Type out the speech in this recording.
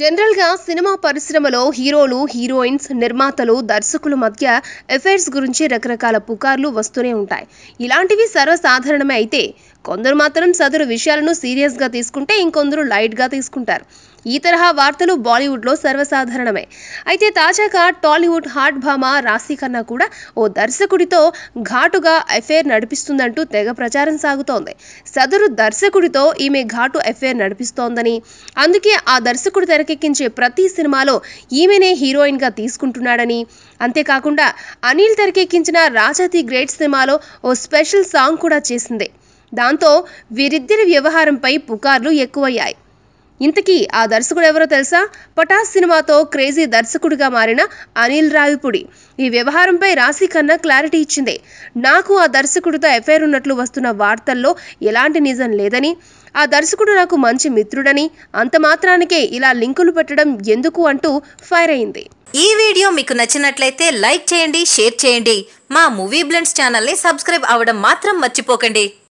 జనరల్గా సినిమా పరిశ్రమలో హీరోలు హీరోయిన్స్ నిర్మాతలు దర్శకుల మధ్య ఎఫైర్స్ గురించి రకరకాల పుకార్లు వస్తూనే ఉంటాయి ఇలాంటివి సర్వసాధారణమే అయితే కొందరు మాత్రం సదరు విషయాలను సీరియస్గా తీసుకుంటే ఇంకొందరు లైట్గా తీసుకుంటారు ఈ తరహా వార్తలు బాలీవుడ్లో సర్వసాధారణమే అయితే తాజాగా టాలీవుడ్ హాట్ భామ రాశి ఖన్నా కూడా ఓ దర్శకుడితో ఘాటుగా అఫేర్ నడిపిస్తుందంటూ తెగ ప్రచారం సాగుతోంది సదరు దర్శకుడితో ఈమె ఘాటు అఫేర్ నడిపిస్తోందని అందుకే ఆ దర్శకుడు తెరకెక్కించే ప్రతి సినిమాలో ఈమెనే హీరోయిన్గా తీసుకుంటున్నాడని అంతేకాకుండా అనిల్ తెరకెక్కించిన రాజాతి గ్రేట్ సినిమాలో ఓ స్పెషల్ సాంగ్ కూడా చేసింది దాంతో వీరిద్దరి వ్యవహారంపై పుకార్లు ఎక్కువయ్యాయి ఇంతకీ ఆ దర్శకుడు ఎవరో తెలుసా పటాస్ సినిమాతో క్రేజీ దర్శకుడిగా మారిన అనిల్ రావిపుడి ఈ వ్యవహారంపై రాశి కన్నా క్లారిటీ ఇచ్చింది నాకు ఆ దర్శకుడితో ఎఫైర్ ఉన్నట్లు వస్తున్న వార్తల్లో ఎలాంటి నిజం లేదని ఆ దర్శకుడు నాకు మంచి మిత్రుడని అంత మాత్రానికే ఇలా లింకులు పెట్టడం ఎందుకు అంటూ ఫైర్ అయింది ఈ వీడియో మీకు నచ్చినట్లయితే లైక్ చేయండి షేర్ చేయండి మా మూవీ బ్లెండ్స్ ఛానల్ని సబ్స్క్రైబ్ అవ్వడం మాత్రం మర్చిపోకండి